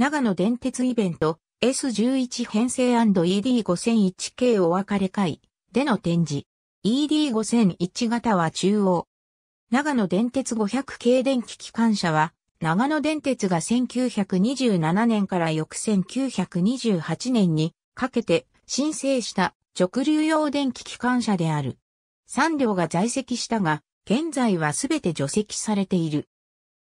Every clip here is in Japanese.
長野電鉄イベント S11 編成 &ED5001 系お別れ会での展示。ED5001 型は中央。長野電鉄500系電気機関車は、長野電鉄が1927年から翌1928年にかけて申請した直流用電気機関車である。3両が在籍したが、現在はすべて除籍されている。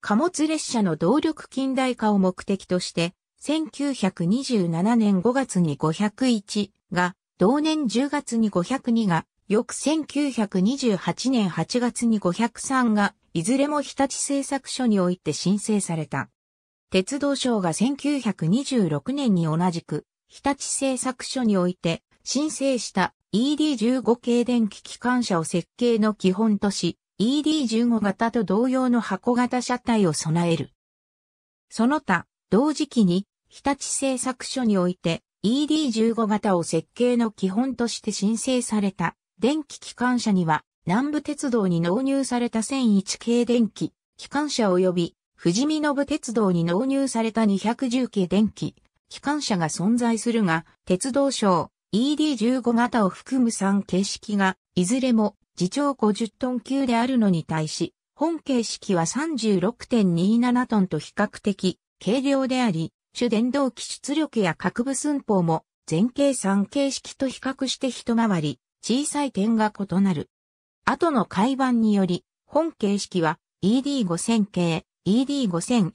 貨物列車の動力近代化を目的として、1927年5月に501が、同年10月に502が、翌1928年8月に503が、いずれも日立製作所において申請された。鉄道省が1926年に同じく、日立製作所において申請した ED15 系電気機関車を設計の基本とし、ED15 型と同様の箱型車体を備える。その他、同時期に、日立製作所において ED15 型を設計の基本として申請された電気機関車には、南部鉄道に納入された1001系電気機関車及び、富士見信鉄道に納入された210系電気機関車が存在するが、鉄道省 ED15 型を含む3形式が、いずれも自重50トン級であるのに対し、本形式は36.27トンと比較的軽量であり、主電動機出力や各部寸法も前形3形式と比較して一回り小さい点が異なる。後の改版により、本形式は ED5000 系、ED5001、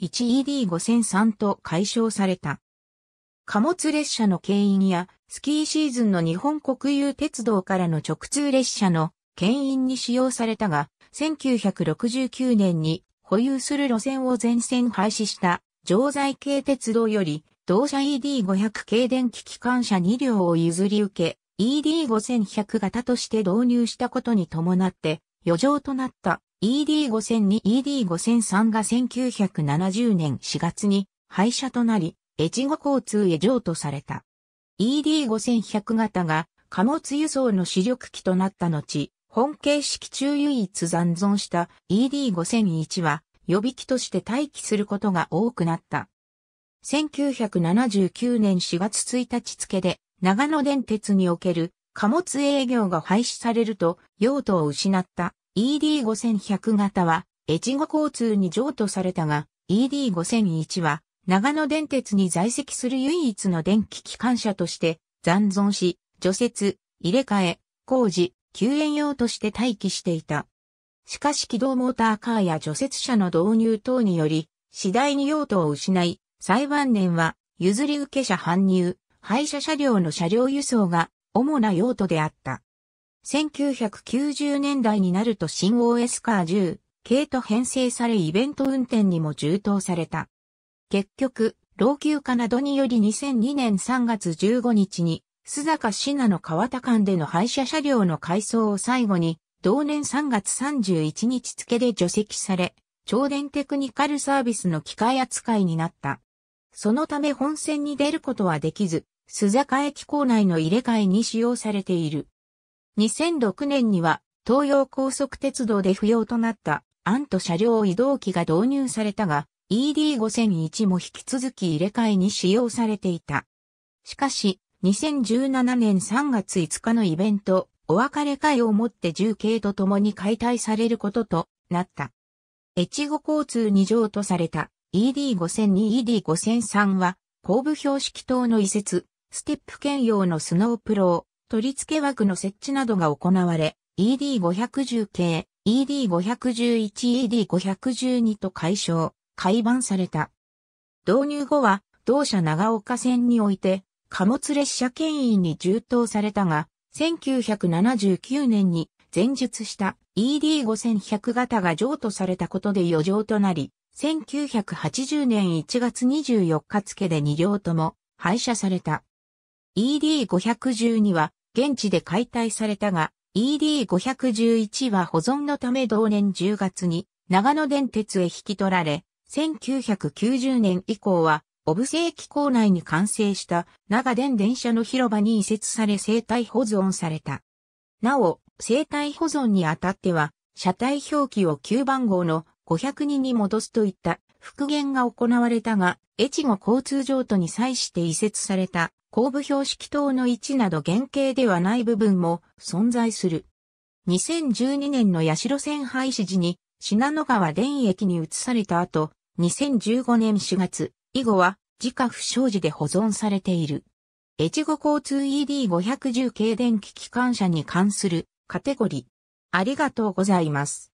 ED5003 と解消された。貨物列車の牽引やスキーシーズンの日本国有鉄道からの直通列車の牽引に使用されたが、1969年に保有する路線を全線廃止した常在系鉄道より、同社 ED500 系電気機関車2両を譲り受け、ED5100 型として導入したことに伴って、余剰となった e d 5 0 0に ED5003 が1970年4月に廃車となり、越後交通へ譲渡された。ED5100 型が貨物輸送の主力機となった後、本形式中唯一残存した ED5001 は予備機として待機することが多くなった。1979年4月1日付で長野電鉄における貨物営業が廃止されると用途を失った ED5100 型は越後交通に譲渡されたが ED5001 は長野電鉄に在籍する唯一の電気機関車として残存し、除雪、入れ替え、工事、救援用として待機していた。しかし機動モーターカーや除雪車の導入等により、次第に用途を失い、最晩年は譲り受け者搬入、廃車車両の車両輸送が主な用途であった。1990年代になると新 OS カー10系と編成されイベント運転にも充当された。結局、老朽化などにより2002年3月15日に須坂市名の川田間での廃車車両の改装を最後に、同年3月31日付で除籍され、超電テクニカルサービスの機械扱いになった。そのため本線に出ることはできず、須坂駅構内の入れ替えに使用されている。2006年には東洋高速鉄道で不要となったアント車両移動機が導入されたが、ED5001 も引き続き入れ替えに使用されていた。しかし、2017年3月5日のイベント、お別れ会をもって重慶と共に解体されることとなった。越後交通2条とされた ED5002、ED5003 は、後部標識等の移設、ステップ兼用のスノープロー、取り付け枠の設置などが行われ、ED510 系、ED511、ED512 と解消、改版された。導入後は、同社長岡線において、貨物列車牽引に充当されたが、1979年に前述した ED5100 型が譲渡されたことで余剰となり、1980年1月24日付で2両とも廃車された。ED512 は現地で解体されたが、ED511 は保存のため同年10月に長野電鉄へ引き取られ、1990年以降は小布施駅構内に完成した長電電車の広場に移設され生体保存された。なお、生体保存にあたっては、車体表記を9番号の5 0人に戻すといった復元が行われたが、越後交通譲渡に際して移設された後部標識等の位置など原型ではない部分も存在する。2012年の八代線廃止時に信濃川電駅に移された後、2015年4月、以後は自家不祥事で保存されている。越後交通 ED510 系電気機関車に関するカテゴリー。ありがとうございます。